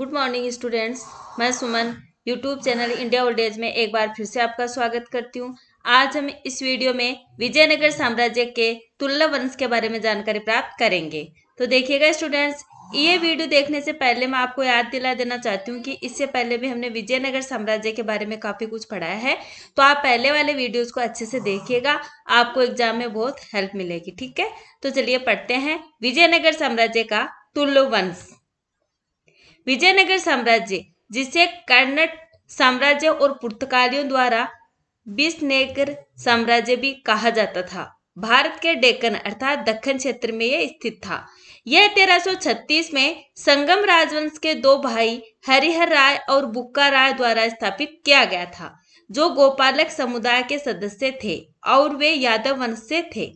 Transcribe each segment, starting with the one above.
good morning students मैं Suman YouTube channel India old age में एक बार फिर से आपका स्वागत करती हूँ आज हम इस वीडियो में विजयनगर साम्राज्य के तुल्ला वंश के बारे में जानकारी प्राप्त करेंगे तो देखिएगा स्टूडेंट्स ये वीडियो देखने से पहले मैं आपको याद दिला देना चाहती हूँ कि इससे पहले भी हमने विजयनगर साम्राज्य के बारे में काफ़ी कुछ पढ़ाया है तो आप पहले वाले वीडियोस को अच्छे से देखिएगा आपको एग्जाम में बहुत हेल्प मिलेगी ठीक है तो चलिए पढ़ते हैं विजयनगर साम्राज्य का तुल्लु वंश विजयनगर साम्राज्य जिसे कर्नट साम्राज्य और पुर्तगालियों द्वारा बिस्नेगर साम्राज्य भी कहा जाता था भारत के डेकन अर्थात दक्षिण क्षेत्र में यह स्थित था यह 1336 में संगम राजवंश के दो भाई हरिहर राय और बुक्का राय द्वारा स्थापित किया गया था जो गोपालक समुदाय के सदस्य थे और वे यादव वंश से थे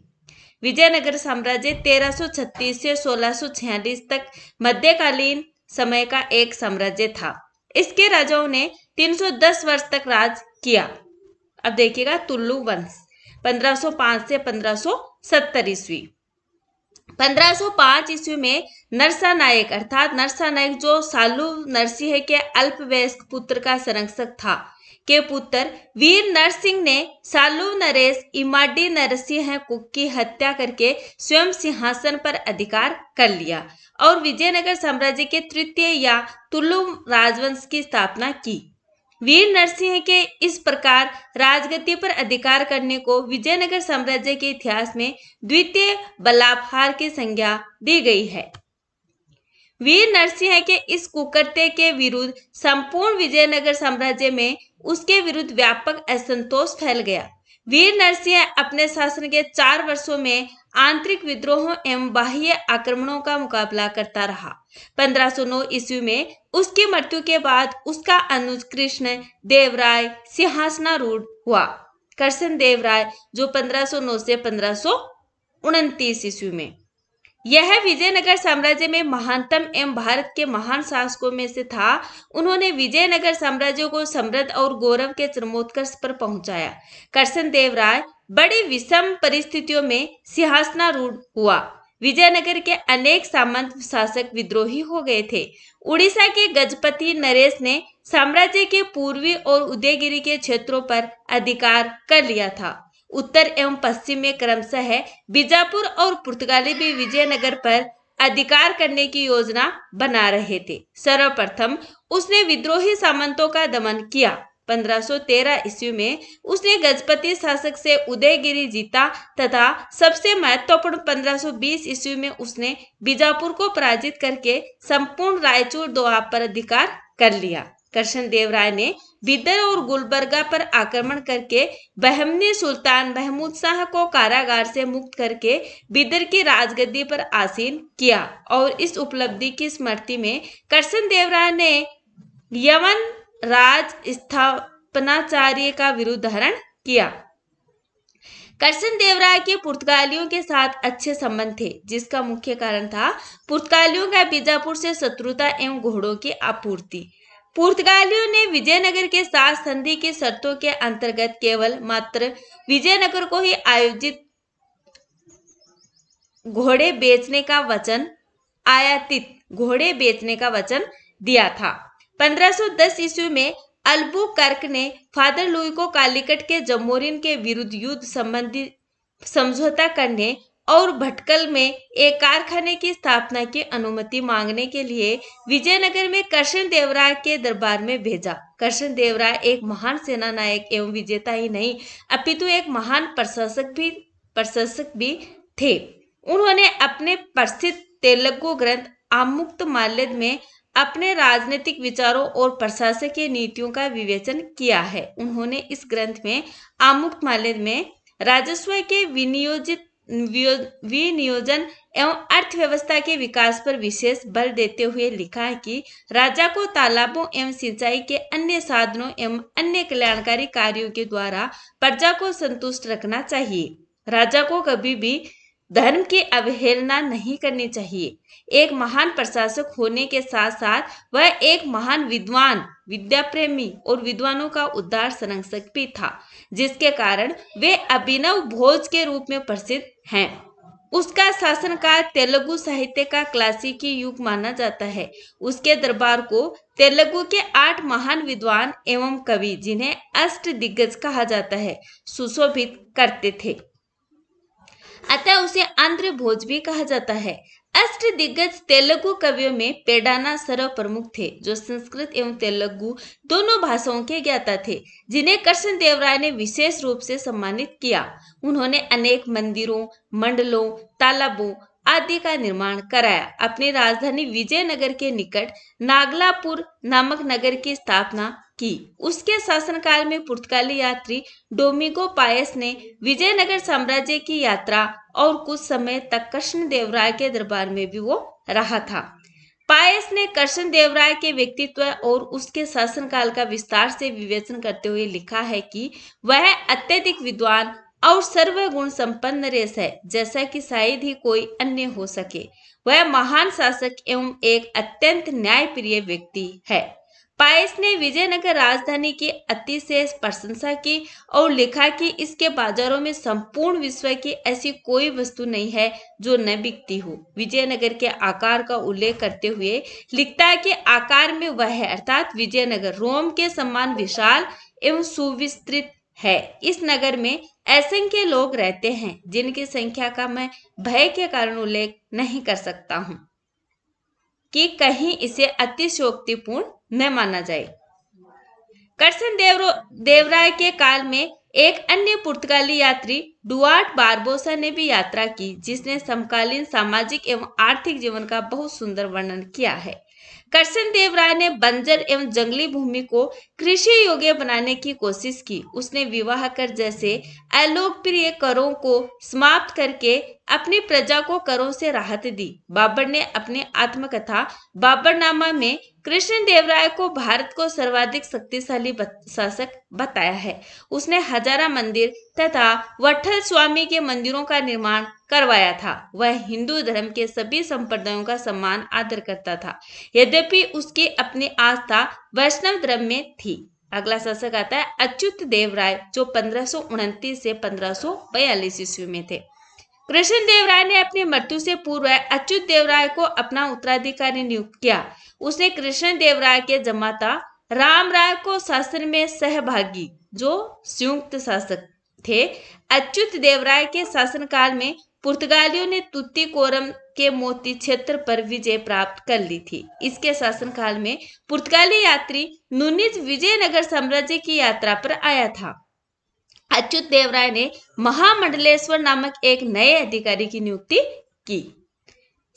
विजयनगर साम्राज्य 1336 से 1646 तक मध्यकालीन समय का एक साम्राज्य था इसके राजाओं ने 310 वर्ष तक राज किया अब देखिएगा तुल्लू वंश 1505 से 1570 ईस्वी पंद्रह ईस्वी में नरसा नायक अर्थात नरसा नायक जो सालू नरसिंह के अल्पवयस्क पुत्र का संरक्षक था के पुत्र वीर नरसिंह ने सालू नरेश इमाडी नरसिंह कुक की हत्या करके स्वयं सिंहासन पर अधिकार कर लिया और विजयनगर साम्राज्य के तृतीय या तुलु राजवंश की स्थापना की वीर नरसिंह के इस प्रकार राजगति पर अधिकार करने को विजयनगर साम्राज्य के इतिहास में द्वितीय बलापहार की संज्ञा दी गई है वीर नरसिंह के इस कुकृत्य के विरुद्ध संपूर्ण विजयनगर साम्राज्य में उसके विरुद्ध व्यापक असंतोष फैल गया वीर नरसिंह अपने शासन के चार वर्षों में आंतरिक विद्रोहों एवं बाह्य आक्रमणों का मुकाबला करता रहा 1509 ईस्वी में उसकी मृत्यु के बाद उसका अनुज कृष्ण देवराय सिंहासनारूढ़ हुआ कृष्ण देवराय जो 1509 से पंद्रह ईस्वी में यह विजयनगर साम्राज्य में महानतम एवं भारत के महान शासकों में से था उन्होंने विजयनगर साम्राज्य को समृद्ध और गौरव के चरमोत्कर्ष पर पहुंचाया करसन देव राय बड़ी विषम परिस्थितियों में सिंहासनारूढ़ हुआ विजयनगर के अनेक सामंत शासक विद्रोही हो गए थे उड़ीसा के गजपति नरेश ने साम्राज्य के पूर्वी और उदयगिरी के क्षेत्रों पर अधिकार कर लिया था उत्तर एवं पश्चिम में क्रमशः है बीजापुर और पुर्तगाली भी विजयनगर पर अधिकार करने की योजना बना रहे थे सर्वप्रथम उसने विद्रोही सामंतों का दमन किया 1513 ईस्वी में उसने गजपति शासक से उदयगिरी जीता तथा सबसे महत्वपूर्ण 1520 ईस्वी में उसने बीजापुर को पराजित करके संपूर्ण रायचूर दोहा पर अधिकार कर लिया कृष्ण देव राय ने बिदर और गुलबर्गा पर आक्रमण करके बहमनी सुल्तान महमूद शाह को कारागार से मुक्त करके बिदर की राजगद्दी पर आसीन किया और इस उपलब्धि की स्मृति में कृष्ण देवराय ने यवन राज स्थापनाचार्य का विरुद्धारण किया कृष्ण देवराय के पुर्तगालियों के साथ अच्छे संबंध थे जिसका मुख्य कारण था पुर्तगालियों का बीजापुर से शत्रुता एवं घोड़ों की आपूर्ति पुर्तगालियों ने विजयनगर के साथ संधि की शर्तों के अंतर्गत केवल मात्र विजयनगर को ही आयोजित घोड़े बेचने का वचन आयातित घोड़े बेचने का वचन दिया था 1510 ईस्वी में अल्बू कर्क ने फादर लुई को कालीकट के जमोरिन के विरुद्ध युद्ध संबंधी समझौता करने और भटकल में एक कारखाने की स्थापना की अनुमति मांगने के लिए विजयनगर में कृष्ण देवराय के दरबार में भेजा कृष्ण देवराय एक महान सेना नायक एवं विजेता ही नहीं अपितु एक महान प्रशासक भी प्रशासक भी थे उन्होंने अपने प्रसिद्ध तेलुगु ग्रंथ आमुक्त माल्यद में अपने राजनीतिक विचारों और प्रशासकीय नीतियों का विवेचन किया है उन्होंने इस ग्रंथ में आमुक्त माल्यद में राजस्व के विनियोजित विनियोजन एवं अर्थव्यवस्था के विकास पर विशेष बल देते हुए लिखा है कि राजा को तालाबों एवं सिंचाई के अन्य साधनों एवं अन्य कल्याणकारी कार्यों के द्वारा प्रजा को संतुष्ट रखना चाहिए राजा को कभी भी धर्म की अवहेलना नहीं करनी चाहिए एक महान प्रशासक होने के साथ साथ वह एक महान विद्वान विद्या प्रेमी और विद्वानों का उद्धार संरक्षक भी था जिसके कारण वे अभिनव भोज के रूप में प्रसिद्ध हैं उसका शासन का तेलुगु साहित्य का क्लासिकी युग माना जाता है उसके दरबार को तेलुगु के आठ महान विद्वान एवं कवि जिन्हें अष्ट दिग्गज कहा जाता है सुशोभित करते थे अतः उसे आंध्र भोज भी कहा जाता है अष्ट दिग्गज तेलुगु कवियों में पेडाना सर्व प्रमुख थे जो संस्कृत एवं तेलुगु दोनों भाषाओं के ज्ञाता थे जिन्हें कृष्ण देवराय ने विशेष रूप से सम्मानित किया उन्होंने अनेक मंदिरों मंडलों तालाबों आदि का निर्माण कराया अपनी राजधानी विजयनगर के निकट नागलापुर नामक नगर की स्थापना की उसके शासनकाल में पुर्तगाली यात्री डोमिगो पायस ने विजयनगर साम्राज्य की यात्रा और कुछ समय तक कृष्ण देवराय के दरबार में भी वो रहा था पायस ने कृष्ण देवराय के व्यक्तित्व और उसके शासनकाल का विस्तार से विवेचन करते हुए लिखा है कि वह अत्यधिक विद्वान और सर्वगुण संपन्न रेस है जैसा कि शायद ही कोई अन्य हो सके वह महान शासक एवं एक अत्यंत न्यायप्रिय व्यक्ति है पायस ने विजयनगर राजधानी की से प्रशंसा की और लिखा कि इसके बाजारों में संपूर्ण विश्व की ऐसी कोई वस्तु नहीं है जो न बिकती हो विजयनगर के आकार का उल्लेख करते हुए लिखता है कि आकार में वह है अर्थात विजयनगर रोम के समान विशाल एवं सुविस्तृत है इस नगर में के लोग रहते हैं जिनकी संख्या का मैं भय के कारण उल्लेख नहीं कर सकता हूं कि कहीं इसे अतिशोक्तिपूर्ण न माना जाए कर्सन देवरो देवराय के काल में एक अन्य पुर्तगाली यात्री डुआर्ट बारबोसा ने भी यात्रा की जिसने समकालीन सामाजिक एवं आर्थिक जीवन का बहुत सुंदर वर्णन किया है करसन देव राय ने बंजर एवं जंगली भूमि को कृषि योग्य बनाने की कोशिश की उसने विवाह कर जैसे अलोकप्रिय करों को समाप्त करके अपनी प्रजा को करों से राहत दी बाबर ने अपनी आत्मकथा बाबरनामा में कृष्ण देवराय को भारत को सर्वाधिक शक्तिशाली शासक बताया है उसने हजारा मंदिर तथा वट्ठल स्वामी के मंदिरों का निर्माण करवाया था वह हिंदू धर्म के सभी संप्रदायों का सम्मान आदर करता था यद्यपि उसकी अपनी आस्था वैष्णव धर्म में थी अगला शासक आता है अच्युत देव राय जो पंद्रह से पंद्रह ईस्वी में थे कृष्ण देवराय राय ने अपनी मृत्यु से पूर्व अच्युत देव राय को अपना उत्तराधिकारी नियुक्त किया उसने कृष्ण देवराय राय के जमाता राम राय को शासन में सहभागी जो संयुक्त शासक थे अच्युत देवराय के शासनकाल में पुर्तगालियों ने तुतीकोरम के मोती क्षेत्र पर विजय प्राप्त कर ली थी इसके शासनकाल में पुर्तगाली यात्री नुनिज विजयनगर साम्राज्य की यात्रा पर आया था अच्युत देवराय ने महामंडलेश्वर नामक एक नए अधिकारी की नियुक्ति की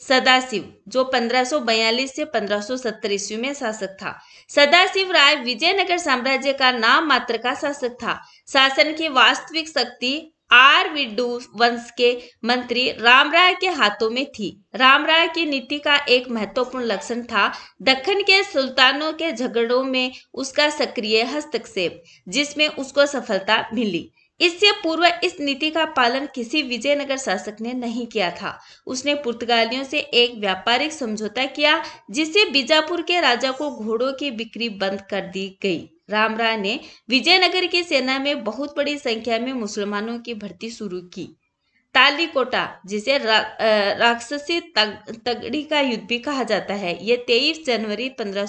सदाशिव जो 1542 से 1570 ईस्वी में शासक था सदाशिव राय विजयनगर साम्राज्य का नाम मात्र का शासक था शासन की वास्तविक शक्ति आर विडू वंश के मंत्री रामराय के हाथों में थी रामराय की नीति का एक महत्वपूर्ण लक्षण था दक्षिण के सुल्तानों के झगड़ों में उसका सक्रिय हस्तक्षेप जिसमें उसको सफलता मिली इससे पूर्व इस नीति का पालन किसी विजयनगर शासक ने नहीं किया था उसने पुर्तगालियों से एक व्यापारिक समझौता किया जिससे बीजापुर के राजा को घोड़ों की बिक्री बंद कर दी गई राम राय ने विजयनगर की सेना में बहुत बड़ी संख्या में मुसलमानों की भर्ती शुरू की तालीकोटा जिसे रा, राक्षसी तग, तगड़ी का युद्ध भी कहा जाता है यह 23 जनवरी पंद्रह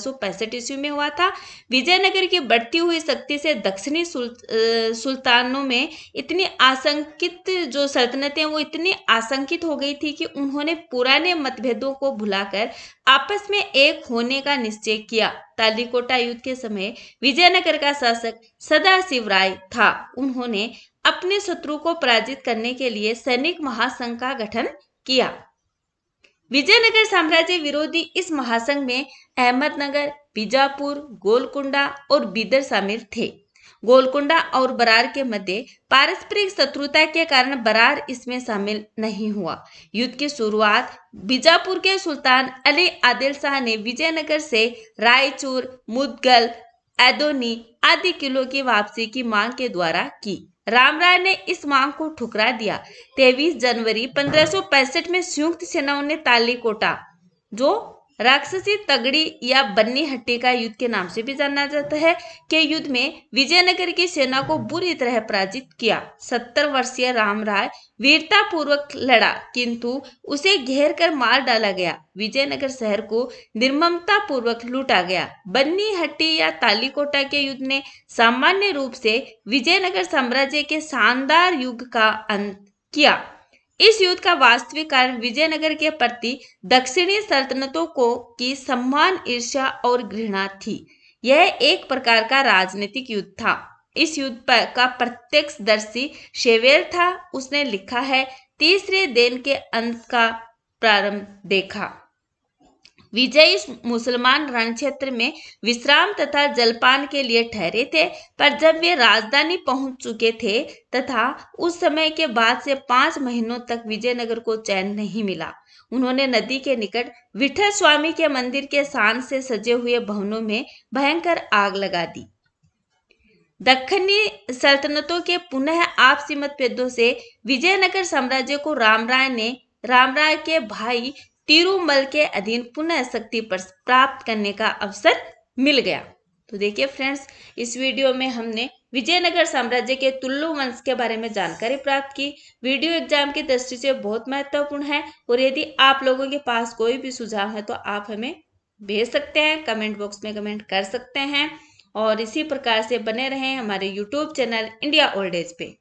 ईस्वी में हुआ था विजयनगर की बढ़ती हुई शक्ति से दक्षिणी सुल, सुल्तानों में इतनी आशंकित जो सल्तनतें वो इतनी आशंकित हो गई थी कि उन्होंने पुराने मतभेदों को भुलाकर आपस में एक होने का निश्चय किया तालीकोटा युद्ध के समय विजयनगर का शासक सदाशिव राय था उन्होंने अपने शत्रु को पराजित करने के लिए सैनिक महासंघ का गठन किया विजयनगर साम्राज्य विरोधी इस महासंघ में अहमदनगर बीजापुर गोलकुंडा और बीदर शामिल थे गोलकुंडा और बरार के मध्य पारस्परिक शत्रुता के कारण बरार इसमें शामिल नहीं हुआ युद्ध की शुरुआत बीजापुर के सुल्तान अली आदिल शाह ने विजयनगर से रायचूर मुदगल एदोनी आदि किलो की वापसी की मांग के द्वारा की रामराय ने इस मांग को ठुकरा दिया 23 जनवरी पंद्रह में संयुक्त सेनाओं ने ताली कोटा जो राक्षसी तगड़ी या बन्नी हट्टी का युद्ध के नाम से भी जाना जाता है के युद्ध में विजयनगर की सेना को बुरी तरह पराजित किया सत्तर वर्षीय राम राय वीरता पूर्वक लड़ा किंतु उसे घेर कर मार डाला गया विजयनगर शहर को निर्ममता पूर्वक लूटा गया बन्नी हट्टी या तालीकोटा के युद्ध ने सामान्य रूप से विजयनगर साम्राज्य के शानदार युग का अंत किया इस युद्ध का वास्तविक कारण विजयनगर के प्रति दक्षिणी सल्तनतों को की सम्मान ईर्ष्या और घृणा थी यह एक प्रकार का राजनीतिक युद्ध था इस युद्ध पर का प्रत्यक्षदर्शी शेवेर था उसने लिखा है तीसरे दिन के अंत का प्रारंभ देखा विजयी मुसलमान रण क्षेत्र में विश्राम तथा जलपान के लिए ठहरे थे पर जब वे राजधानी पहुंच चुके थे तथा उस समय के बाद से पांच महीनों तक विजयनगर को चैन नहीं मिला उन्होंने नदी के निकट विठल स्वामी के मंदिर के शान से सजे हुए भवनों में भयंकर आग लगा दी दक्षिणी सल्तनतों के पुनः आपसी मतभेदों से विजयनगर साम्राज्य को राम राय ने राम राय के भाई तिरुमल के अधीन पुनः शक्ति प्राप्त करने का अवसर मिल गया तो देखिए फ्रेंड्स इस वीडियो में हमने विजयनगर साम्राज्य के तुल्लु वंश के बारे में जानकारी प्राप्त की वीडियो एग्जाम की दृष्टि से बहुत महत्वपूर्ण है और यदि आप लोगों के पास कोई भी सुझाव है तो आप हमें भेज सकते हैं कमेंट बॉक्स में कमेंट कर सकते हैं और इसी प्रकार से बने रहें हमारे YouTube channel India old age पे